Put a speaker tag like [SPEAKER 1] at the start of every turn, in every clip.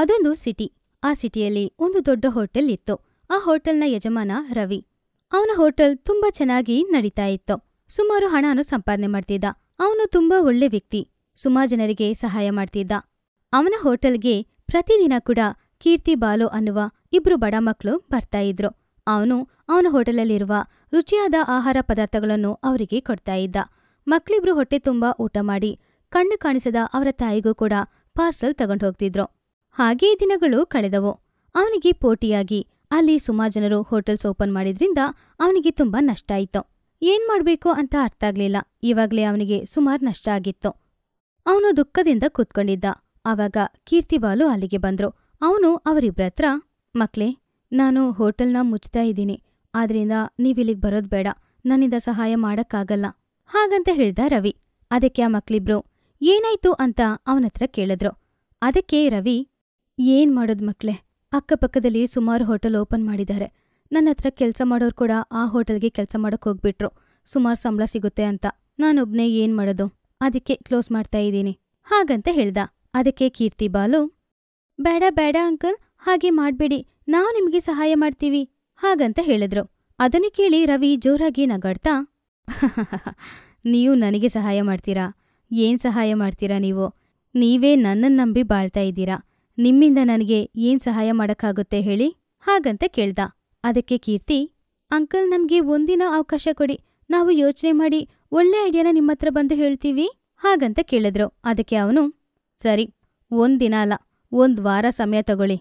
[SPEAKER 1] ಅದೊಂದು ಸಿಟಿ ಆ ಸಿಟಿಯಲ್ಲಿ ಒಂದು ದೊಡ್ಡ ಹೋಟೆಲ್ ಇತ್ತು ಆ ಹೋಟೆಲ್ನ ಯಜಮಾನ ರವಿ ಅವನ ಹೋಟೆಲ್ ತುಂಬಾ ಚೆನ್ನಾಗಿ ನಡೀತಾ ಇತ್ತು ಸುಮಾರು ಹಣನು ಸಂಪಾದನೆ ಮಾಡ್ತಿದ್ದ ಅವನು ತುಂಬಾ ಒಳ್ಳೆ ವ್ಯಕ್ತಿ ಸುಮಾ ಜನರಿಗೆ ಸಹಾಯ ಮಾಡ್ತಿದ್ದ ಅವನ ಹೋಟೆಲ್ಗೆ ಪ್ರತಿದಿನ ಕೂಡ ಕೀರ್ತಿ ಬಾಲು ಅನ್ನುವ ಇಬ್ರು ಬಡ ಮಕ್ಕಳು ಬರ್ತಾ ಇದ್ರು ಅವನು ಅವನ ಹೋಟೆಲಲ್ಲಿರುವ ರುಚಿಯಾದ ಆಹಾರ ಪದಾರ್ಥಗಳನ್ನು ಅವರಿಗೆ ಕೊಡ್ತಾ ಇದ್ದ ಮಕ್ಕಳಿಬ್ರು ಹೊಟ್ಟೆ ತುಂಬಾ ಊಟ ಮಾಡಿ ಕಣ್ಣು ಕಾಣಿಸದ ಅವರ ತಾಯಿಗೂ ಕೂಡ ಪಾರ್ಸಲ್ ತಗೊಂಡು ಹೋಗ್ತಿದ್ರು ಹಾಗೇ ದಿನಗಳು ಕಳೆದವು ಅವನಿಗೆ ಪೋಟಿಯಾಗಿ ಅಲ್ಲಿ ಸುಮಾ ಜನರು ಹೋಟೆಲ್ಸ್ ಓಪನ್ ಮಾಡಿದ್ರಿಂದ ಅವನಿಗೆ ತುಂಬಾ ನಷ್ಟ ಆಯಿತು ಏನ್ ಮಾಡಬೇಕು ಅಂತ ಅರ್ಥ ಆಗ್ಲಿಲ್ಲ ಇವಾಗಲೇ ಅವನಿಗೆ ಸುಮಾರು ನಷ್ಟ ಆಗಿತ್ತು ಅವನು ದುಃಖದಿಂದ ಕೂತ್ಕೊಂಡಿದ್ದ ಆವಾಗ ಕೀರ್ತಿಬಾಲು ಅಲ್ಲಿಗೆ ಬಂದ್ರು ಅವನು ಅವರಿಬ್ರತ್ರ ಮಕ್ಳೇ ನಾನು ಹೋಟೆಲ್ನ ಮುಚ್ತಾ ಇದ್ದೀನಿ ಆದ್ರಿಂದ ನೀವಿಲ್ಲಿಗ್ ಬರೋದ್ ಬೇಡ ನನ್ನಿಂದ ಸಹಾಯ ಮಾಡಕ್ಕಾಗಲ್ಲ ಹಾಗಂತ ಹೇಳ್ದ ರವಿ ಅದಕ್ಕೆ ಆ ಮಕ್ಳಿಬ್ರು ಏನಾಯ್ತು ಅಂತ ಅವನತ್ರ ಕೇಳಿದ್ರು ಅದಕ್ಕೆ ರವಿ ಏನ್ ಮಾಡೋದು ಮಕ್ಕಳೇ ಅಕ್ಕಪಕ್ಕದಲ್ಲಿ ಸುಮಾರು ಹೋಟೆಲ್ ಓಪನ್ ಮಾಡಿದ್ದಾರೆ ನನ್ನ ಹತ್ರ ಕೆಲಸ ಮಾಡೋರು ಕೂಡ ಆ ಹೋಟೆಲ್ಗೆ ಕೆಲಸ ಮಾಡೋಕ್ಕೆ ಹೋಗ್ಬಿಟ್ರು ಸುಮಾರು ಸಂಬಳ ಸಿಗುತ್ತೆ ಅಂತ ನಾನೊಬ್ನೇ ಏನು ಮಾಡೋದು ಅದಕ್ಕೆ ಕ್ಲೋಸ್ ಮಾಡ್ತಾ ಇದ್ದೀನಿ ಹಾಗಂತ ಹೇಳ್ದ ಅದಕ್ಕೆ ಕೀರ್ತಿ ಬಾಲು ಬೇಡ ಬೇಡ ಅಂಕಲ್ ಹಾಗೆ ಮಾಡಬೇಡಿ ನಾವು ನಿಮಗೆ ಸಹಾಯ ಮಾಡ್ತೀವಿ ಹಾಗಂತ ಹೇಳಿದ್ರು ಅದನ್ನೇ ಕೇಳಿ ರವಿ ಜೋರಾಗಿ ನಗಾಡ್ತಾ ನೀವು ನನಗೆ ಸಹಾಯ ಮಾಡ್ತೀರಾ ಏನು ಸಹಾಯ ಮಾಡ್ತೀರಾ ನೀವು ನೀವೇ ನನ್ನನ್ನು ನಂಬಿ ಬಾಳ್ತಾ ಇದ್ದೀರಾ ನಿಮ್ಮಿಂದ ನನಗೆ ಏನ್ ಸಹಾಯ ಮಾಡಕ್ಕಾಗುತ್ತೆ ಹೇಳಿ ಹಾಗಂತ ಕೇಳ್ದ ಅದಕ್ಕೆ ಕೀರ್ತಿ ಅಂಕಲ್ ನಮ್ಗೆ ಒಂದಿನ ಅವಕಾಶ ಕೊಡಿ ನಾವು ಯೋಚನೆ ಮಾಡಿ ಒಳ್ಳೆ ಐಡಿಯಾನ ನಿಮ್ಮತ್ರ ಬಂದು ಹೇಳ್ತೀವಿ ಹಾಗಂತ ಕೇಳಿದ್ರು ಅದಕ್ಕೆ ಅವನು ಸರಿ ಒಂದಿನ ಅಲ್ಲ ಒಂದ್ ವಾರ ಸಮಯ ತಗೊಳ್ಳಿ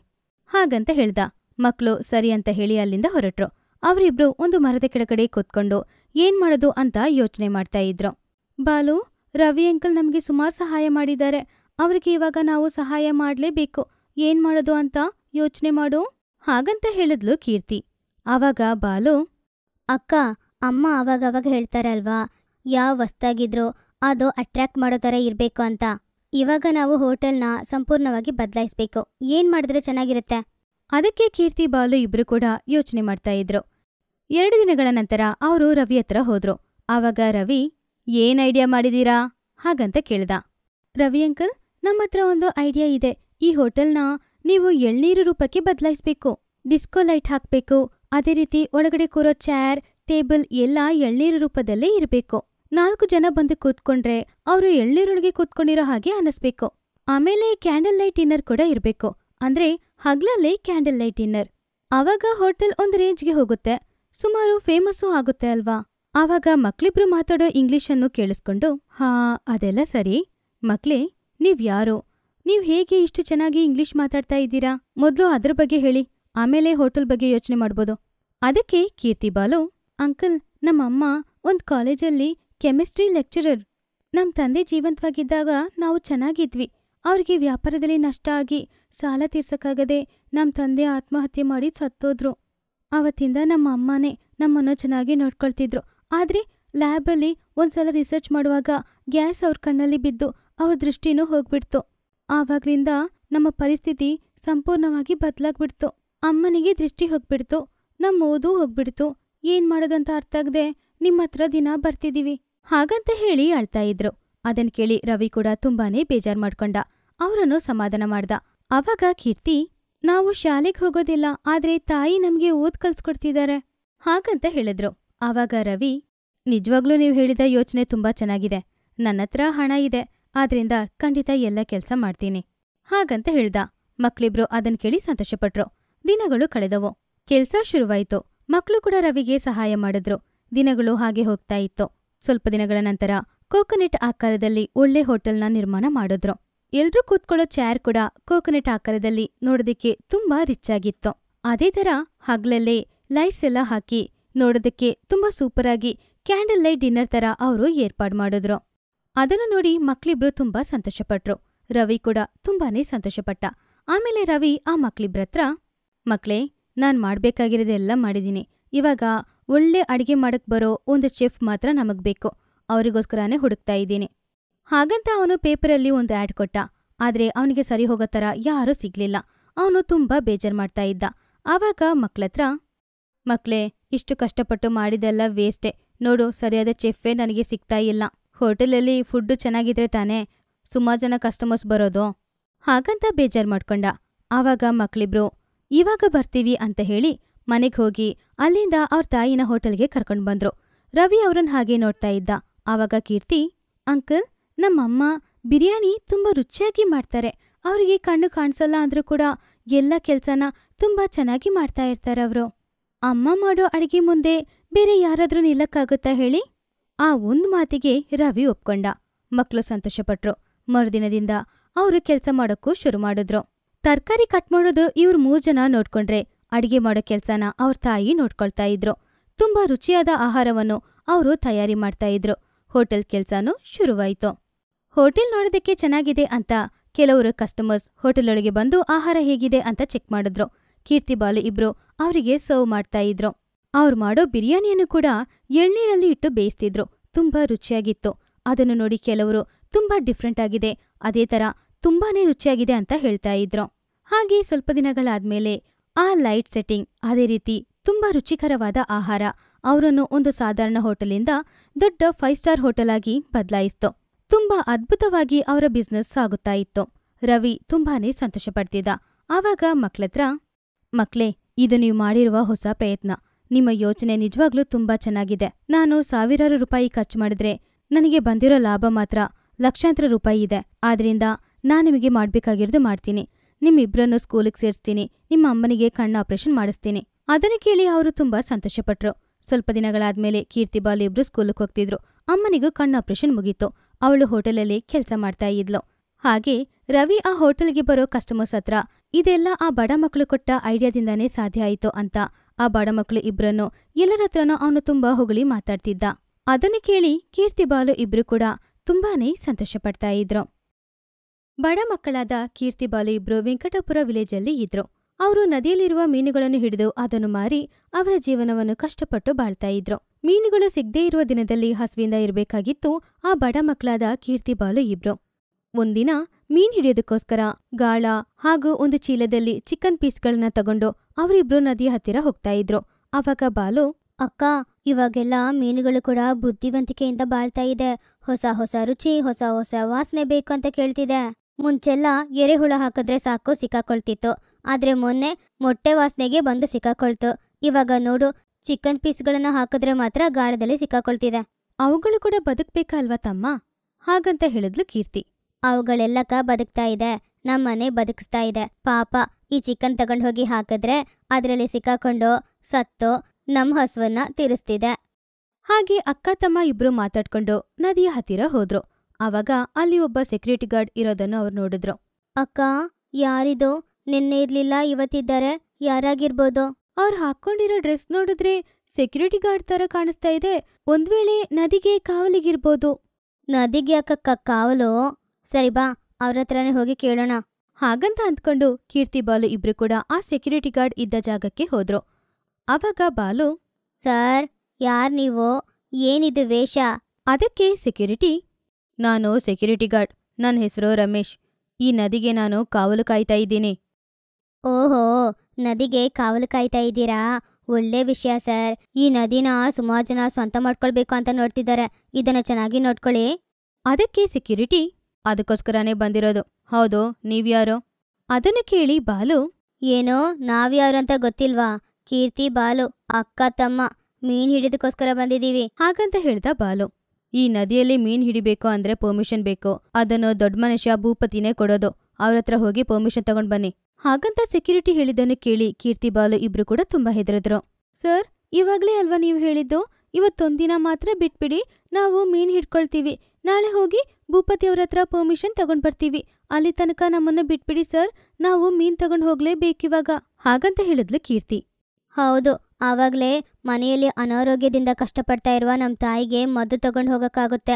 [SPEAKER 1] ಹಾಗಂತ ಹೇಳ್ದ ಮಕ್ಳು ಸರಿ ಅಂತ ಹೇಳಿ ಅಲ್ಲಿಂದ ಹೊರಟ್ರು ಅವರಿಬ್ರು ಒಂದು ಮರದ ಕೆಳಗಡೆ ಕೂತ್ಕೊಂಡು ಏನ್ ಮಾಡೋದು ಅಂತ ಯೋಚನೆ ಮಾಡ್ತಾ ಇದ್ರು ಬಾಲು ರವಿ ಅಂಕಲ್ ನಮ್ಗೆ ಸುಮಾರು ಸಹಾಯ ಮಾಡಿದ್ದಾರೆ ಅವ್ರಿಗೆ ಇವಾಗ ನಾವು ಸಹಾಯ ಮಾಡಲೇಬೇಕು ಏನ್ ಮಾಡೋದು ಅಂತ ಯೋಚನೆ ಮಾಡು ಹಾಗಂತ ಹೇಳಿದ್ಲು ಕೀರ್ತಿ ಆವಾಗ ಬಾಲು ಅಕ್ಕ ಅಮ್ಮ ಅವಾಗವಾಗ ಹೇಳ್ತಾರಲ್ವಾ ಯಾವ ವಸ್ತಾಗಿದ್ರು ಅದು ಅಟ್ರಾಕ್ಟ್ ಮಾಡೋ ಥರ ಇರಬೇಕು ಅಂತ ಇವಾಗ ನಾವು ಹೋಟೆಲ್ನ ಸಂಪೂರ್ಣವಾಗಿ ಬದಲಾಯಿಸಬೇಕು ಏನ್ ಮಾಡಿದ್ರೆ ಚೆನ್ನಾಗಿರುತ್ತೆ ಅದಕ್ಕೆ ಕೀರ್ತಿ ಬಾಲು ಇಬ್ರು ಕೂಡ ಯೋಚನೆ ಮಾಡ್ತಾ ಇದ್ರು ಎರಡು ದಿನಗಳ ನಂತರ ಅವರು ರವಿ ಹತ್ರ ಹೋದ್ರು ಆವಾಗ ರವಿ ಏನ್ ಐಡಿಯಾ ಮಾಡಿದೀರಾ ಹಾಗಂತ ಕೇಳ್ದ ರವಿ ಅಂಕಲ್ ನಮ್ಮ ಹತ್ರ ಒಂದು ಐಡಿಯಾ ಇದೆ ಈ ಹೋಟೆಲ್ನ ನೀವು ಎಳ್ನೀರು ರೂಪಕ್ಕೆ ಬದಲಾಯಿಸ್ಬೇಕು ಡಿಸ್ಕೋ ಲೈಟ್ ಹಾಕ್ಬೇಕು ಅದೇ ರೀತಿ ಒಳಗಡೆ ಕೂರೋ ಚೇರ್ ಟೇಬಲ್ ಎಲ್ಲ ಎಳ್ನೀರು ರೂಪದಲ್ಲೇ ಇರಬೇಕು ನಾಲ್ಕು ಜನ ಬಂದು ಕೂತ್ಕೊಂಡ್ರೆ ಅವರು ಎಳ್ನೀರೊಳಗೆ ಕೂತ್ಕೊಂಡಿರೋ ಹಾಗೆ ಅನಿಸ್ಬೇಕು ಆಮೇಲೆ ಕ್ಯಾಂಡಲ್ ಲೈಟ್ ಡಿನ್ನರ್ ಕೂಡ ಇರಬೇಕು ಅಂದ್ರೆ ಹಗ್ಲಲ್ಲೇ ಕ್ಯಾಂಡಲ್ ಲೈಟ್ ಡಿನ್ನರ್ ಅವಾಗ ಹೋಟೆಲ್ ಒಂದು ರೇಂಜ್ಗೆ ಹೋಗುತ್ತೆ ಸುಮಾರು ಫೇಮಸ್ಸು ಆಗುತ್ತೆ ಅಲ್ವಾ ಆವಾಗ ಮಕ್ಳಿಬ್ರು ಮಾತಾಡೋ ಇಂಗ್ಲಿಷನ್ನು ಕೇಳಿಸ್ಕೊಂಡು ಹಾ ಅದೆಲ್ಲ ಸರಿ ಮಕ್ಳೇ ನೀವ್ಯಾರೋ ನೀವು ಹೇಗೆ ಇಷ್ಟು ಚೆನ್ನಾಗಿ ಇಂಗ್ಲಿಷ್ ಮಾತಾಡ್ತಾ ಇದ್ದೀರಾ ಮೊದಲು ಅದ್ರ ಬಗ್ಗೆ ಹೇಳಿ ಆಮೇಲೆ ಹೋಟೆಲ್ ಬಗ್ಗೆ ಯೋಚನೆ ಮಾಡ್ಬೋದು ಅದಕ್ಕೆ ಕೀರ್ತಿ ಬಾಲು ಅಂಕಲ್ ನಮ್ಮಮ್ಮ ಒಂದು ಕಾಲೇಜಲ್ಲಿ ಕೆಮಿಸ್ಟ್ರಿ ಲೆಕ್ಚರರ್ ನಮ್ಮ ತಂದೆ ಜೀವಂತವಾಗಿದ್ದಾಗ ನಾವು ಚೆನ್ನಾಗಿದ್ವಿ ಅವ್ರಿಗೆ ವ್ಯಾಪಾರದಲ್ಲಿ ನಷ್ಟ ಆಗಿ ಸಾಲ ತೀರ್ಸಕ್ಕಾಗದೆ ನಮ್ಮ ತಂದೆ ಆತ್ಮಹತ್ಯೆ ಮಾಡಿ ಸತ್ತೋದ್ರು ಅವತ್ತಿಂದ ನಮ್ಮ ಅಮ್ಮನೇ ನಮ್ಮನ್ನು ಚೆನ್ನಾಗಿ ನೋಡ್ಕೊಳ್ತಿದ್ರು ಆದ್ರೆ ಲ್ಯಾಬಲ್ಲಿ ಒಂದ್ಸಲ ರಿಸರ್ಚ್ ಮಾಡುವಾಗ ಗ್ಯಾಸ್ ಅವ್ರ ಕಣ್ಣಲ್ಲಿ ಬಿದ್ದು ಅವ್ರ ದೃಷ್ಟಿನೂ ಹೋಗ್ಬಿಡ್ತು ಆವಾಗ್ಲಿಂದ ನಮ್ಮ ಪರಿಸ್ಥಿತಿ ಸಂಪೂರ್ಣವಾಗಿ ಬದಲಾಗ್ಬಿಡ್ತು ಅಮ್ಮನಿಗೆ ದೃಷ್ಟಿ ಹೋಗ್ಬಿಡ್ತು ನಮ್ಮ ಓದೂ ಹೋಗ್ಬಿಡ್ತು ಏನ್ ಮಾಡೋದಂತ ಅರ್ಥ ಆಗದೆ ನಿಮ್ಮ ಹತ್ರ ದಿನ ಬರ್ತಿದೀವಿ ಹಾಗಂತ ಹೇಳಿ ಅಳ್ತಾ ಇದ್ರು ಅದನ್ ಕೇಳಿ ರವಿ ಕೂಡ ತುಂಬಾನೇ ಬೇಜಾರ್ ಮಾಡ್ಕೊಂಡ ಅವರನ್ನು ಸಮಾಧಾನ ಮಾಡ್ದ ಅವಾಗ ಕೀರ್ತಿ ನಾವು ಶಾಲೆಗೆ ಹೋಗೋದಿಲ್ಲ ಆದ್ರೆ ತಾಯಿ ನಮ್ಗೆ ಓದ್ ಕಲ್ಸ್ಕೊಡ್ತಿದ್ದಾರೆ ಹಾಗಂತ ಹೇಳಿದ್ರು ಆವಾಗ ರವಿ ನಿಜವಾಗ್ಲೂ ನೀವು ಹೇಳಿದ ಯೋಚನೆ ತುಂಬಾ ಚೆನ್ನಾಗಿದೆ ನನ್ನತ್ರ ಹಣ ಇದೆ ಆದ್ರಿಂದ ಖಂಡಿತ ಎಲ್ಲ ಕೆಲಸ ಮಾಡ್ತೀನಿ ಹಾಗಂತ ಹೇಳ್ದ ಮಕ್ಳಿಬ್ರು ಅದನ್ ಕೇಳಿ ಸಂತೋಷಪಟ್ರು ದಿನಗಳು ಕಳೆದವು ಕೆಲ್ಸ ಶುರುವಾಯಿತು ಮಕ್ಳು ಕೂಡ ರವಿಗೆ ಸಹಾಯ ಮಾಡಿದ್ರು ದಿನಗಳು ಹಾಗೆ ಹೋಗ್ತಾ ಇತ್ತು ಸ್ವಲ್ಪ ದಿನಗಳ ನಂತರ ಕೋಕೋನೆಟ್ ಆಕಾರದಲ್ಲಿ ಒಳ್ಳೆ ಹೋಟೆಲ್ನ ನಿರ್ಮಾಣ ಮಾಡಿದ್ರು ಎಲ್ರೂ ಕೂತ್ಕೊಳ್ಳೋ ಚೇರ್ ಕೂಡ ಕೋಕೋನೆಟ್ ಆಕಾರದಲ್ಲಿ ನೋಡೋದಕ್ಕೆ ತುಂಬಾ ರಿಚ್ ಆಗಿತ್ತು ಅದೇ ತರ ಹಗ್ಲಲ್ಲೇ ಲೈಟ್ಸ್ ಎಲ್ಲ ಹಾಕಿ ನೋಡೋದಕ್ಕೆ ತುಂಬಾ ಸೂಪರ್ ಆಗಿ ಕ್ಯಾಂಡಲ್ ಲೈಟ್ ಡಿನ್ನರ್ ತರ ಅವರು ಏರ್ಪಾಡು ಮಾಡಿದ್ರು ಅದನ್ನು ನೋಡಿ ಮಕ್ಕಳಿಬ್ರು ತುಂಬಾ ಸಂತೋಷಪಟ್ರು ರವಿ ಕೂಡ ತುಂಬಾನೇ ಸಂತೋಷಪಟ್ಟ ಆಮೇಲೆ ರವಿ ಆ ಮಕ್ಳಿಬ್ರತ್ರ ಮಕ್ಳೇ ನಾನ್ ಮಾಡ್ಬೇಕಾಗಿರೋದೆಲ್ಲ ಮಾಡಿದೀನಿ ಇವಾಗ ಒಳ್ಳೆ ಅಡಿಗೆ ಮಾಡಕ್ ಬರೋ ಒಂದು ಚೆಫ್ ಮಾತ್ರ ನಮಗ್ ಬೇಕು ಅವರಿಗೋಸ್ಕರನೇ ಹುಡುಕ್ತಾ ಇದ್ದೀನಿ ಹಾಗಂತ ಅವನು ಪೇಪರಲ್ಲಿ ಒಂದು ಆ್ಯಡ್ ಕೊಟ್ಟ ಆದ್ರೆ ಅವನಿಗೆ ಸರಿ ಹೋಗೋ ತರ ಯಾರೂ ಸಿಗ್ಲಿಲ್ಲ ಅವನು ತುಂಬಾ ಬೇಜಾರ್ ಮಾಡ್ತಾ ಇದ್ದ ಆವಾಗ ಮಕ್ಳತ್ರ ಮಕ್ಳೇ ಇಷ್ಟು ಕಷ್ಟಪಟ್ಟು ಮಾಡಿದೆಲ್ಲ ವೇಸ್ಟೆ ನೋಡು ಸರಿಯಾದ ಚೆಫ್ಫೇ ನನಗೆ ಸಿಗ್ತಾ ಇಲ್ಲ ಹೋಟೆಲಲ್ಲಿ ಫುಡ್ಡು ಚೆನ್ನಾಗಿದ್ರೆ ತಾನೇ ಸುಮಾರು ಜನ ಕಸ್ಟಮರ್ಸ್ ಬರೋದು ಹಾಗಂತ ಬೇಜಾರು ಮಾಡ್ಕೊಂಡ ಆವಾಗ ಮಕ್ಕಳಿಬ್ರು ಇವಾಗ ಬರ್ತೀವಿ ಅಂತ ಹೇಳಿ ಮನೆಗೆ ಹೋಗಿ ಅಲ್ಲಿಂದ ಅವ್ರ ತಾಯಿನ ಹೋಟೆಲ್ಗೆ ಕರ್ಕೊಂಡು ಬಂದ್ರು ರವಿ ಅವ್ರನ್ನ ಹಾಗೆ ನೋಡ್ತಾ ಇದ್ದ ಆವಾಗ ಕೀರ್ತಿ ಅಂಕಲ್ ನಮ್ಮಮ್ಮ ಬಿರಿಯಾನಿ ತುಂಬ ರುಚಿಯಾಗಿ ಮಾಡ್ತಾರೆ ಅವರಿಗೆ ಕಣ್ಣು ಕಾಣಿಸಲ್ಲ ಅಂದರೂ ಕೂಡ ಎಲ್ಲ ಕೆಲಸನ ತುಂಬ ಚೆನ್ನಾಗಿ ಮಾಡ್ತಾ ಇರ್ತಾರೆ ಅವರು ಅಮ್ಮ ಮಾಡೋ ಅಡುಗೆ ಮುಂದೆ ಬೇರೆ ಯಾರಾದರೂ ನಿಲ್ಲಕ್ಕಾಗುತ್ತಾ ಹೇಳಿ ಆ ಒಂದು ಮಾತಿಗೆ ರವಿ ಒಪ್ಕೊಂಡ ಮಕ್ಕಳು ಸಂತೋಷಪಟ್ರು ಮರುದಿನದಿಂದ ಅವರು ಕೆಲಸ ಮಾಡೋಕ್ಕೂ ಶುರು ಮಾಡಿದ್ರು ತರಕಾರಿ ಕಟ್ ಮಾಡೋದು ಇವ್ರ ಮೂರು ಜನ ನೋಡ್ಕೊಂಡ್ರೆ ಅಡಿಗೆ ಮಾಡೋ ಕೆಲಸನ ಅವ್ರ ತಾಯಿ ನೋಡ್ಕೊಳ್ತಾ ಇದ್ರು ತುಂಬಾ ರುಚಿಯಾದ ಆಹಾರವನ್ನು ಅವರು ತಯಾರಿ ಮಾಡ್ತಾ ಇದ್ರು ಹೋಟೆಲ್ ಕೆಲಸನೂ ಶುರುವಾಯಿತು ಹೋಟೆಲ್ ನೋಡೋದಕ್ಕೆ ಚೆನ್ನಾಗಿದೆ ಅಂತ ಕೆಲವರು ಕಸ್ಟಮರ್ಸ್ ಹೋಟೆಲ್ ಒಳಗೆ ಬಂದು ಆಹಾರ ಹೇಗಿದೆ ಅಂತ ಚೆಕ್ ಮಾಡಿದ್ರು ಕೀರ್ತಿಬಾಲು ಇಬ್ರು ಅವರಿಗೆ ಸರ್ವ್ ಮಾಡ್ತಾ ಇದ್ರು ಅವ್ರು ಮಾಡೋ ಬಿರಿಯಾನಿಯನ್ನು ಕೂಡ ಎಳ್ನೀರಲ್ಲಿ ಇಟ್ಟು ಬೇಯಿಸ್ತಿದ್ರು ತುಂಬಾ ರುಚಿಯಾಗಿತ್ತು ಅದನ್ನು ನೋಡಿ ಕೆಲವರು ತುಂಬಾ ಡಿಫ್ರೆಂಟ್ ಆಗಿದೆ ಅದೇ ಥರ ತುಂಬಾನೇ ರುಚಿಯಾಗಿದೆ ಅಂತ ಹೇಳ್ತಾ ಇದ್ರು ಹಾಗೆ ಸ್ವಲ್ಪ ದಿನಗಳಾದ್ಮೇಲೆ ಆ ಲೈಟ್ ಸೆಟ್ಟಿಂಗ್ ಅದೇ ರೀತಿ ತುಂಬಾ ರುಚಿಕರವಾದ ಆಹಾರ ಅವರನ್ನು ಒಂದು ಸಾಧಾರಣ ಹೋಟೆಲಿಂದ ದೊಡ್ಡ ಫೈವ್ ಸ್ಟಾರ್ ಹೋಟೆಲ್ ಆಗಿ ಬದಲಾಯಿಸ್ತು ತುಂಬಾ ಅದ್ಭುತವಾಗಿ ಅವರ ಬಿಸ್ನೆಸ್ ಸಾಗುತ್ತಾ ಇತ್ತು ರವಿ ತುಂಬಾನೇ ಸಂತೋಷ ಪಡ್ತಿದ್ದ ಆವಾಗ ಮಕ್ಳತ್ರ ಮಕ್ಳೇ ಇದು ನೀವು ಮಾಡಿರುವ ಹೊಸ ಪ್ರಯತ್ನ ನಿಮ್ಮ ಯೋಚನೆ ನಿಜವಾಗ್ಲೂ ತುಂಬಾ ಚೆನ್ನಾಗಿದೆ ನಾನು ಸಾವಿರಾರು ರೂಪಾಯಿ ಖರ್ಚು ಮಾಡಿದ್ರೆ ನನಗೆ ಬಂದಿರೋ ಲಾಭ ಮಾತ್ರ ಲಕ್ಷಾಂತರ ರೂಪಾಯಿ ಇದೆ ಆದ್ರಿಂದ ನಾನು ನಿಮಗೆ ಮಾಡ್ಬೇಕಾಗಿರೋದು ಮಾಡ್ತೀನಿ ನಿಮ್ಮಿಬ್ಬರನ್ನು ಸ್ಕೂಲಿಗೆ ಸೇರಿಸ್ತೀನಿ ನಿಮ್ಮ ಅಮ್ಮನಿಗೆ ಕಣ್ಣ ಆಪರೇಷನ್ ಮಾಡಿಸ್ತೀನಿ ಅದನ್ನು ಕೇಳಿ ಅವರು ತುಂಬಾ ಸಂತೋಷಪಟ್ರು ಸ್ವಲ್ಪ ದಿನಗಳಾದ್ಮೇಲೆ ಕೀರ್ತಿ ಬಾಲ್ ಇಬ್ರು ಸ್ಕೂಲಿಗೆ ಹೋಗ್ತಿದ್ರು ಅಮ್ಮನಿಗೂ ಕಣ್ಣ ಆಪರೇಷನ್ ಮುಗೀತು ಅವಳು ಹೋಟೆಲಲ್ಲಿ ಕೆಲಸ ಮಾಡ್ತಾ ಇದ್ಲು ಹಾಗೆ ರವಿ ಆ ಹೋಟೆಲ್ಗೆ ಬರೋ ಕಸ್ಟಮರ್ಸ್ ಹತ್ರ ಇದೆಲ್ಲ ಆ ಬಡ ಮಕ್ಕಳು ಕೊಟ್ಟ ಐಡಿಯಾದಿಂದಾನೇ ಸಾಧ್ಯ ಆಯಿತು ಅಂತ ಆ ಬಡ ಮಕ್ಕಳು ಇಬ್ಬರನ್ನು ಎಲ್ಲರ ಹತ್ರನೂ ಅವನು ತುಂಬಾ ಹೊಗಳಿ ಮಾತಾಡ್ತಿದ್ದ ಅದನ್ನು ಕೇಳಿ ಕೀರ್ತಿ ಬಾಲು ಇಬ್ರು ಕೂಡ ತುಂಬಾನೇ ಸಂತೋಷ ಪಡ್ತಾ ಇದ್ರು ಬಡ ಮಕ್ಕಳಾದ ಕೀರ್ತಿ ಬಾಲು ಇಬ್ರು ವೆಂಕಟಪುರ ವಿಲೇಜ್ ಅಲ್ಲಿ ಇದ್ರು ಅವರು ನದಿಯಲ್ಲಿರುವ ಮೀನುಗಳನ್ನು ಹಿಡಿದು ಅದನ್ನು ಮಾರಿ ಅವರ ಜೀವನವನ್ನು ಕಷ್ಟಪಟ್ಟು ಬಾಳ್ತಾ ಇದ್ರು ಮೀನುಗಳು ಸಿಗದೇ ಇರುವ ದಿನದಲ್ಲಿ ಹಸುವಿಂದ ಇರಬೇಕಾಗಿತ್ತು ಆ ಬಡ ಮಕ್ಕಳಾದ ಕೀರ್ತಿ ಬಾಲು ಇಬ್ರು ಒಂದಿನ ಮೀನ್ ಹಿಡಿಯೋದಕ್ಕೋಸ್ಕರ ಗಾಳ ಹಾಗೂ ಒಂದು ಚೀಲದಲ್ಲಿ ಚಿಕನ್ ಪೀಸ್ಗಳನ್ನ ತಗೊಂಡು ಅವರಿಬ್ರು ನದಿ ಹತ್ತಿರ ಹೋಗ್ತಾ ಇದ್ರು ಅವಾಗ ಬಾಲು ಅಕ್ಕ ಇವಾಗೆಲ್ಲ ಮೀನುಗಳು ಕೂಡ ಬುದ್ಧಿವಂತಿಕೆಯಿಂದ ಬಾಳ್ತಾ ಇದೆ ಹೊಸ ಹೊಸ ರುಚಿ ಹೊಸ ಹೊಸ ವಾಸನೆ ಬೇಕು ಅಂತ ಕೇಳ್ತಿದೆ ಮುಂಚೆಲ್ಲ ಎರೆಹುಳ ಹಾಕಿದ್ರೆ ಸಾಕು ಸಿಕ್ಕಾಕೊಳ್ತಿತ್ತು ಆದ್ರೆ ಮೊನ್ನೆ ಮೊಟ್ಟೆ ವಾಸನೆಗೆ ಬಂದು ಸಿಕ್ಕಾಕೊಳ್ತು ಇವಾಗ ನೋಡು ಚಿಕನ್ ಪೀಸ್ ಗಳನ್ನ ಹಾಕಿದ್ರೆ ಮಾತ್ರ ಗಾಳದಲ್ಲಿ ಸಿಕ್ಕಾಕೊಳ್ತಿದೆ ಅವುಗಳು ಕೂಡ ಬದುಕ್ಬೇಕಲ್ವಾ ತಮ್ಮ ಹಾಗಂತ ಹೇಳಿದ್ಲು ಕೀರ್ತಿ ಅವುಗಳೆಲ್ಲಕ್ಕ ಬದುಕ್ತಾ ಇದೆ ನಮ್ಮನೆ ಬದುಕಿಸ್ತಾ ಇದೆ ಪಾಪ ಈ ಚಿಕನ್ ತಗೊಂಡು ಹೋಗಿ ಹಾಕಿದ್ರೆ ಅದರಲ್ಲಿ ಸಿಕ್ಕಾಕೊಂಡು ಸತ್ತು ನಮ್ಮ ಹಸುವನ್ನ ತೀರಿಸ್ತಿದೆ ಹಾಗೆ ಅಕ್ಕ ತಮ್ಮ ಇಬ್ರು ಮಾತಾಡ್ಕೊಂಡು ನದಿಯ ಹತ್ತಿರ ಹೋದ್ರು ಅವಾಗ ಅಲ್ಲಿ ಒಬ್ಬ ಸೆಕ್ಯೂರಿಟಿ ಗಾರ್ಡ್ ಇರೋದನ್ನು ಅವ್ರು ನೋಡಿದ್ರು ಅಕ್ಕ ಯಾರಿದು ನಿನ್ನೆ ಇರ್ಲಿಲ್ಲ ಇವತ್ತಿದ್ದಾರೆ ಯಾರಾಗಿರ್ಬೋದು ಅವ್ರು ಹಾಕೊಂಡಿರೋ ಡ್ರೆಸ್ ನೋಡಿದ್ರೆ ಸೆಕ್ಯೂರಿಟಿ ಗಾರ್ಡ್ ತರ ಕಾಣಿಸ್ತಾ ಇದೆ ಒಂದ್ ವೇಳೆ ನದಿಗೆ ಕಾವಲಿಗಿರ್ಬೋದು ನದಿಗೆ ಅಕ್ಕ ಕಾವಲು ಸರಿ ಬಾ ಅವ್ರ ಹತ್ರನೇ ಹೋಗಿ ಕೇಳೋಣ ಹಾಗಂತ ಅಂದ್ಕೊಂಡು ಕೀರ್ತಿ ಬಾಲು ಇಬ್ರು ಕೂಡ ಆ ಸೆಕ್ಯೂರಿಟಿ ಗಾರ್ಡ್ ಇದ್ದ ಜಾಗಕ್ಕೆ ಹೋದ್ರು ಅವಾಗ ಬಾಲು ಸರ್ ಯಾರ್ ನೀವು ಏನಿದು ವೇಷ ಅದಕ್ಕೆ ಸೆಕ್ಯೂರಿಟಿ ನಾನು ಸೆಕ್ಯೂರಿಟಿ ಗಾರ್ಡ್ ನನ್ನ ಹೆಸರು ರಮೇಶ್ ಈ ನದಿಗೆ ನಾನು ಕಾವಲು ಕಾಯ್ತಾ ಇದ್ದೀನಿ ಓಹೋ ನದಿಗೆ ಕಾವಲು ಕಾಯ್ತಾ ಇದ್ದೀರಾ ಒಳ್ಳೆ ವಿಷಯ ಸರ್ ಈ ನದಿನ ಸುಮಾರು ಜನ ಸ್ವಂತ ಮಾಡ್ಕೊಳ್ಬೇಕು ಅಂತ ನೋಡ್ತಿದ್ದಾರೆ ಇದನ್ನ ಚೆನ್ನಾಗಿ ನೋಡ್ಕೊಳ್ಳಿ ಅದಕ್ಕೆ ಸೆಕ್ಯೂರಿಟಿ ಅದಕ್ಕೋಸ್ಕರನೇ ಬಂದಿರೋದು ಹೌದು ನೀವ್ಯಾರು ಅದನ್ನು ಕೇಳಿ ಬಾಲು ಏನೋ ನಾವ್ಯಾರು ಅಂತ ಗೊತ್ತಿಲ್ವಾ ಕೀರ್ತಿ ಬಾಲು ಅಕ್ಕ ತಮ್ಮ ಮೀನ್ ಹಿಡಿದಕ್ಕೋಸ್ಕರ ಬಂದಿದ್ದೀವಿ ಹಾಗಂತ ಹೇಳ್ದ ಬಾಲು ಈ ನದಿಯಲ್ಲಿ ಮೀನ್ ಹಿಡಿಬೇಕು ಅಂದ್ರೆ ಪರ್ಮಿಷನ್ ಬೇಕು ಅದನ್ನು ದೊಡ್ಡ ಮನುಷ್ಯ ಭೂಪತಿನೇ ಕೊಡೋದು ಅವ್ರ ಹತ್ರ ಹೋಗಿ ಪರ್ಮಿಷನ್ ತಗೊಂಡ್ ಬನ್ನಿ ಹಾಗಂತ ಸೆಕ್ಯೂರಿಟಿ ಹೇಳಿದ್ದನ್ನು ಕೇಳಿ ಕೀರ್ತಿ ಬಾಲು ಇಬ್ರು ಕೂಡ ತುಂಬಾ ಹೆದರಿದ್ರು ಸರ್ ಇವಾಗ್ಲೇ ಅಲ್ವಾ ನೀವು ಹೇಳಿದ್ದು ಇವತ್ತೊಂದಿನ ಮಾತ್ರ ಬಿಟ್ಬಿಡಿ ನಾವು ಮೀನ್ ಹಿಡ್ಕೊಳ್ತೀವಿ ನಾಳೆ ಹೋಗಿ ಭೂಪತಿ ಅವ್ರ ಹತ್ರ ಪರ್ಮಿಷನ್ ತಗೊಂಡ್ ಬರ್ತೀವಿ ಅಲ್ಲಿ ತನಕ ನಮ್ಮನ್ನ ಬಿಟ್ಬಿಡಿ ಸರ್ ನಾವು ಮೀನ್ ತಗೊಂಡು ಹೋಗ್ಲೇಬೇಕಿವಾಗ ಹಾಗಂತ ಹೇಳಿದ್ಲು ಕೀರ್ತಿ ಹೌದು ಆವಾಗ್ಲೇ ಮನೆಯಲ್ಲಿ ಅನಾರೋಗ್ಯದಿಂದ ಕಷ್ಟಪಡ್ತಾ ಇರುವ ನಮ್ಮ ತಾಯಿಗೆ ಮದ್ದು ತಗೊಂಡು ಹೋಗಕ್ಕಾಗುತ್ತೆ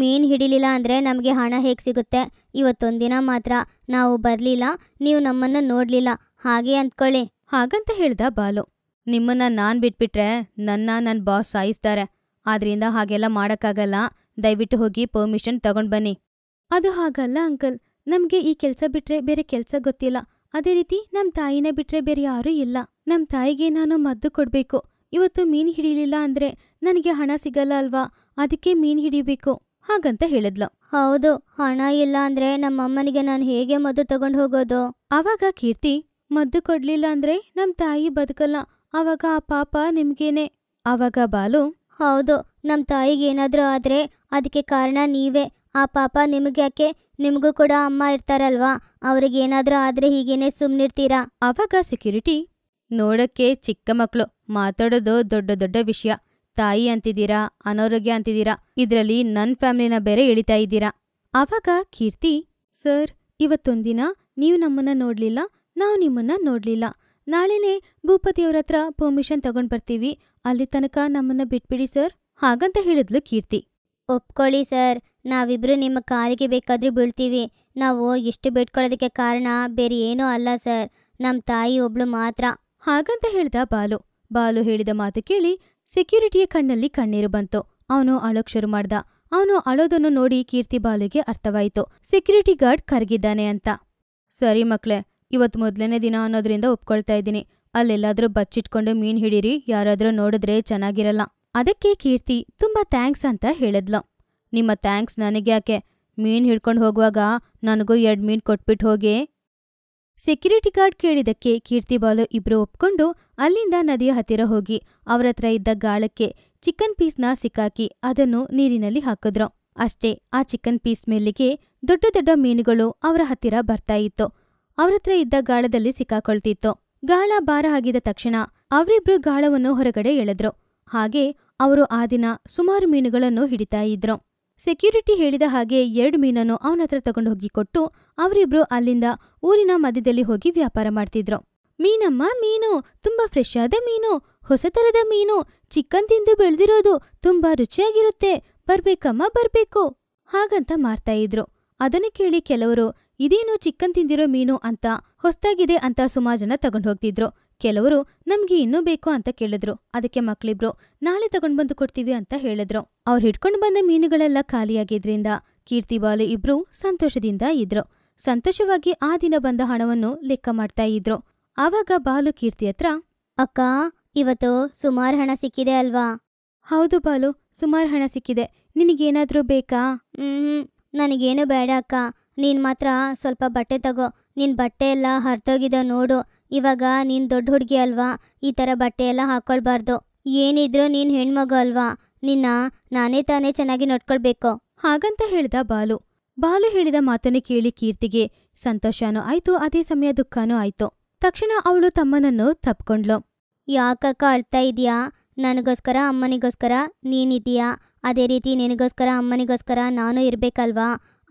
[SPEAKER 1] ಮೀನ್ ಹಿಡಿಲಿಲ್ಲ ಅಂದ್ರೆ ನಮ್ಗೆ ಹಣ ಹೇಗ್ ಸಿಗುತ್ತೆ ಇವತ್ತೊಂದಿನ ಮಾತ್ರ ನಾವು ಬರ್ಲಿಲ್ಲ ನೀವು ನಮ್ಮನ್ನ ನೋಡ್ಲಿಲ್ಲ ಹಾಗೆ ಅಂದ್ಕೊಳ್ಳಿ ಹಾಗಂತ ಹೇಳ್ದ ಬಾಲು ನಿಮ್ಮನ್ನ ನಾನ್ ಬಿಟ್ಬಿಟ್ರೆ ನನ್ನ ನನ್ನ ಬಾಸ್ ಸಾಯಿಸ್ತಾರೆ ಆದ್ರಿಂದ ಹಾಗೆಲ್ಲ ಮಾಡಕ್ಕಾಗಲ್ಲ ದಯವಿಟ್ಟು ಹೋಗಿ ಪರ್ಮಿಷನ್ ತಗೊಂಡ್ಬನ್ನಿ ಬನ್ನಿ ಅದು ಹಾಗಲ್ಲ ಅಂಕಲ್ ನಮಗೆ ಈ ಕೆಲಸ ಬಿಟ್ರೆ ಬೇರೆ ಕೆಲಸ ಗೊತ್ತಿಲ್ಲ ಅದೇ ರೀತಿ ನಮ್ಮ ತಾಯಿನ ಬಿಟ್ಟರೆ ಬೇರೆ ಯಾರೂ ಇಲ್ಲ ನಮ್ಮ ತಾಯಿಗೆ ನಾನು ಮದ್ದು ಕೊಡಬೇಕು ಇವತ್ತು ಮೀನು ಹಿಡಿಲಿಲ್ಲ ಅಂದ್ರೆ ನನಗೆ ಹಣ ಸಿಗಲ್ಲ ಅಲ್ವಾ ಅದಕ್ಕೆ ಮೀನು ಹಿಡಿಬೇಕು ಹಾಗಂತ ಹೇಳಿದ್ಲು ಹೌದು ಹಣ ಇಲ್ಲ ಅಂದ್ರೆ ನಮ್ಮಮ್ಮನಿಗೆ ನಾನು ಹೇಗೆ ಮದ್ದು ತಗೊಂಡು ಹೋಗೋದು ಅವಾಗ ಕೀರ್ತಿ ಮದ್ದು ಕೊಡ್ಲಿಲ್ಲ ಅಂದ್ರೆ ನಮ್ಮ ತಾಯಿ ಬದುಕಲ್ಲ ಅವಾಗ ಆ ಪಾಪ ನಿಮ್ಗೇನೆ ಅವಾಗ ಬಾಲು ಹೌದು ನಮ್ಮ ತಾಯಿಗೆ ಏನಾದರೂ ಆದರೆ ಅದಕ್ಕೆ ಕಾರಣ ನೀವೇ ಆ ಪಾಪ ನಿಮಗೆ ಯಾಕೆ ನಿಮಗೂ ಕೂಡ ಅಮ್ಮ ಇರ್ತಾರಲ್ವಾ ಅವ್ರಿಗೆ ಏನಾದರೂ ಆದರೆ ಹೀಗೇನೆ ಸುಮ್ಮನಿರ್ತೀರಾ ಅವಾಗ ಸೆಕ್ಯೂರಿಟಿ ನೋಡಕ್ಕೆ ಚಿಕ್ಕ ಮಕ್ಕಳು ಮಾತಾಡೋದು ದೊಡ್ಡ ದೊಡ್ಡ ವಿಷಯ ತಾಯಿ ಅಂತಿದ್ದೀರಾ ಅನಾರೋಗ್ಯ ಅಂತಿದ್ದೀರಾ ಇದರಲ್ಲಿ ನನ್ನ ಫ್ಯಾಮಿಲಿನ ಬೇರೆ ಇಳಿತಾ ಇದ್ದೀರಾ ಅವಾಗ ಕೀರ್ತಿ ಸರ್ ಇವತ್ತೊಂದಿನ ನೀವು ನಮ್ಮನ್ನ ನೋಡ್ಲಿಲ್ಲ ನಾವು ನಿಮ್ಮನ್ನ ನೋಡ್ಲಿಲ್ಲ ನಾಳೆನೇ ಭೂಪತಿಯವ್ರ ಹತ್ರ ಪರ್ಮಿಷನ್ ತಗೊಂಡ್ ಬರ್ತೀವಿ ಅಲ್ಲಿ ತನಕ ನಮ್ಮನ್ನ ಬಿಟ್ಬಿಡಿ ಸರ್ ಹಾಗಂತ ಹೇಳಿದ್ಲು ಕೀರ್ತಿ ಒಪ್ಕೊಳ್ಳಿ ಸರ್ ನಾವಿಬ್ಬರು ನಿಮ್ಮ ಕಾಲಿಗೆ ಬೇಕಾದ್ರೆ ಬೀಳ್ತೀವಿ ನಾವು ಇಷ್ಟು ಬಿಟ್ಕೊಳ್ಳೋದಕ್ಕೆ ಕಾರಣ ಬೇರೆ ಏನೂ ಅಲ್ಲ ಸರ್ ನಮ್ಮ ತಾಯಿ ಒಬ್ಳು ಮಾತ್ರ ಹಾಗಂತ ಹೇಳ್ದ ಬಾಲು ಬಾಲು ಹೇಳಿದ ಮಾತು ಕೇಳಿ ಸೆಕ್ಯೂರಿಟಿಯ ಕಣ್ಣಲ್ಲಿ ಕಣ್ಣೀರು ಬಂತು ಅವನು ಅಳೋಕ್ ಶುರು ಮಾಡ್ದ ಅವನು ಅಳೋದನ್ನು ನೋಡಿ ಕೀರ್ತಿ ಬಾಲುಗೆ ಅರ್ಥವಾಯಿತು ಸೆಕ್ಯೂರಿಟಿ ಗಾರ್ಡ್ ಕರ್ಗಿದ್ದಾನೆ ಅಂತ ಸರಿ ಮಕ್ಳೆ ಇವತ್ತು ಮೊದಲನೇ ದಿನ ಅನ್ನೋದ್ರಿಂದ ಒಪ್ಕೊಳ್ತಾ ಇದ್ದೀನಿ ಅಲ್ಲೆಲ್ಲಾದ್ರೂ ಬಚ್ಚಿಟ್ಕೊಂಡು ಮೀನ್ ಹಿಡೀರಿ ಯಾರಾದ್ರೂ ನೋಡಿದ್ರೆ ಚೆನ್ನಾಗಿರಲ್ಲ ಅದಕ್ಕೆ ಕೀರ್ತಿ ತುಂಬಾ ಥ್ಯಾಂಕ್ಸ್ ಅಂತ ಹೇಳಿದ್ಲು ನಿಮ್ಮ ಥ್ಯಾಂಕ್ಸ್ ನನಗ್ಯಾಕೆ ಮೀನು ಹಿಡ್ಕೊಂಡು ಹೋಗುವಾಗ ನನಗೂ ಎರಡು ಮೀನು ಕೊಟ್ಬಿಟ್ಟು ಹೋಗಿ ಸೆಕ್ಯೂರಿಟಿ ಗಾರ್ಡ್ ಕೇಳಿದಕ್ಕೆ ಕೀರ್ತಿ ಬಾಲು ಇಬ್ರು ಒಪ್ಕೊಂಡು ಅಲ್ಲಿಂದ ನದಿಯ ಹತ್ತಿರ ಹೋಗಿ ಅವರ ಹತ್ರ ಇದ್ದ ಗಾಳಕ್ಕೆ ಚಿಕನ್ ಪೀಸ್ನ ಸಿಕ್ಕಾಕಿ ಅದನ್ನು ನೀರಿನಲ್ಲಿ ಹಾಕಿದ್ರು ಅಷ್ಟೇ ಆ ಚಿಕನ್ ಪೀಸ್ ಮೇಲಿಗೆ ದೊಡ್ಡ ದೊಡ್ಡ ಮೀನುಗಳು ಅವರ ಹತ್ತಿರ ಬರ್ತಾ ಇತ್ತು ಅವರತ್ರ ಹತ್ರ ಇದ್ದ ಗಾಳದಲ್ಲಿ ಸಿಕ್ಕಾಕೊಳ್ತಿತ್ತು ಗಾಳ ಭಾರ ಆಗಿದ ತಕ್ಷಣ ಅವರಿಬ್ರು ಗಾಳವನ್ನು ಹೊರಗಡೆ ಎಳೆದ್ರು ಹಾಗೆ ಅವರು ಆ ದಿನ ಸುಮಾರು ಮೀನುಗಳನ್ನು ಹಿಡಿತಾ ಇದ್ರು ಸೆಕ್ಯೂರಿಟಿ ಹೇಳಿದ ಹಾಗೆ ಎರಡು ಮೀನನ್ನು ಅವನ ಹತ್ರ ತಗೊಂಡು ಹೋಗಿ ಕೊಟ್ಟು ಅವರಿಬ್ರು ಅಲ್ಲಿಂದ ಊರಿನ ಮಧ್ಯದಲ್ಲಿ ಹೋಗಿ ವ್ಯಾಪಾರ ಮಾಡ್ತಿದ್ರು ಮೀನಮ್ಮ ಮೀನು ತುಂಬಾ ಫ್ರೆಶ್ ಆದ ಮೀನು ಹೊಸ ತರದ ಮೀನು ಚಿಕನ್ ತಿಂದು ಬೆಳೆದಿರೋದು ತುಂಬಾ ರುಚಿಯಾಗಿರುತ್ತೆ ಬರ್ಬೇಕಮ್ಮ ಬರ್ಬೇಕು ಹಾಗಂತ ಮಾರ್ತಾ ಇದ್ರು ಅದನ್ನು ಕೇಳಿ ಕೆಲವರು ಇದೇನು ಚಿಕನ್ ತಿಂದಿರೋ ಮೀನು ಅಂತ ಹೊಸ್ತಾಗಿದೆ ಅಂತ ಸುಮಾಜನ ಜನ ತಗೊಂಡು ಹೋಗ್ತಿದ್ರು ಕೆಲವರು ನಮ್ಗೆ ಇನ್ನೂ ಬೇಕು ಅಂತ ಕೇಳಿದ್ರು ಅದಕ್ಕೆ ಮಕ್ಳಿಬ್ರು ನಾಳೆ ತಗೊಂಡ್ ಬಂದು ಕೊಡ್ತೀವಿ ಅಂತ ಹೇಳಿದ್ರು ಅವ್ರು ಹಿಡ್ಕೊಂಡು ಬಂದ ಮೀನುಗಳೆಲ್ಲ ಖಾಲಿಯಾಗಿದ್ರಿಂದ ಕೀರ್ತಿ ಬಾಲು ಇಬ್ರು ಸಂತೋಷದಿಂದ ಇದ್ರು ಸಂತೋಷವಾಗಿ ಆ ದಿನ ಬಂದ ಹಣವನ್ನು ಲೆಕ್ಕ ಮಾಡ್ತಾ ಇದ್ರು ಆವಾಗ ಬಾಲು ಕೀರ್ತಿ ಹತ್ರ ಅಕ್ಕ ಇವತ್ತು ಸುಮಾರು ಹಣ ಸಿಕ್ಕಿದೆ ಅಲ್ವಾ ಹೌದು ಬಾಲು ಸುಮಾರು ಹಣ ಸಿಕ್ಕಿದೆ ನಿನಗೇನಾದ್ರೂ ಬೇಕಾ ಹ್ಮ್ ನನಗೇನು ಬೇಡ ಅಕ್ಕ ನೀನ್ ಮಾತ್ರ ಸ್ವಲ್ಪ ಬಟ್ಟೆ ತಗೋ ನಿನ್ ಬಟ್ಟೆ ಎಲ್ಲ ಹರ್ತೋಗಿದ ನೋಡು ಇವಾಗ ನೀನು ದೊಡ್ಡ ಹುಡುಗಿ ಅಲ್ವಾ ಈ ಥರ ಬಟ್ಟೆ ಎಲ್ಲ ಹಾಕ್ಕೊಳ್ಬಾರ್ದು ಏನಿದ್ರು ನೀನು ಹೆಣ್ಮಗು ಅಲ್ವಾ ನಿನ್ನ ನಾನೇ ತಾನೇ ಚೆನ್ನಾಗಿ ನೋಡ್ಕೊಳ್ಬೇಕು ಹಾಗಂತ ಹೇಳ್ದ ಬಾಲು ಬಾಲು ಹೇಳಿದ ಮಾತನ್ನು ಕೇಳಿ ಕೀರ್ತಿಗೆ ಸಂತೋಷನೂ ಆಯ್ತು ಅದೇ ಸಮಯ ದುಃಖನೂ ಆಯ್ತು ತಕ್ಷಣ ಅವಳು ತಮ್ಮನನ್ನು ತಪ್ಕೊಂಡ್ಲು ಯಾಕಕ್ಕ ಅಳ್ತಾ ಇದೆಯಾ ನನಗೋಸ್ಕರ ಅಮ್ಮನಿಗೋಸ್ಕರ ನೀನಿದ್ಯಾ ಅದೇ ರೀತಿ ನಿನಗೋಸ್ಕರ ಅಮ್ಮನಿಗೋಸ್ಕರ ನಾನು ಇರ್ಬೇಕಲ್ವಾ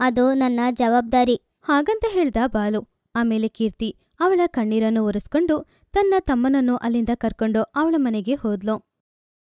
[SPEAKER 1] ಅದು ನನ್ನ ಜವಾಬ್ದಾರಿ ಹಾಗಂತ ಹೇಳ್ದ ಬಾಲು ಆಮೇಲೆ ಕೀರ್ತಿ ಅವಳ ಕಣ್ಣೀರನ್ನು ಒರೆಸ್ಕೊಂಡು ತನ್ನ ತಮ್ಮನನ್ನು ಅಲ್ಲಿಂದ ಕರ್ಕೊಂಡು ಅವಳ ಮನೆಗೆ ಹೋದ್ಲು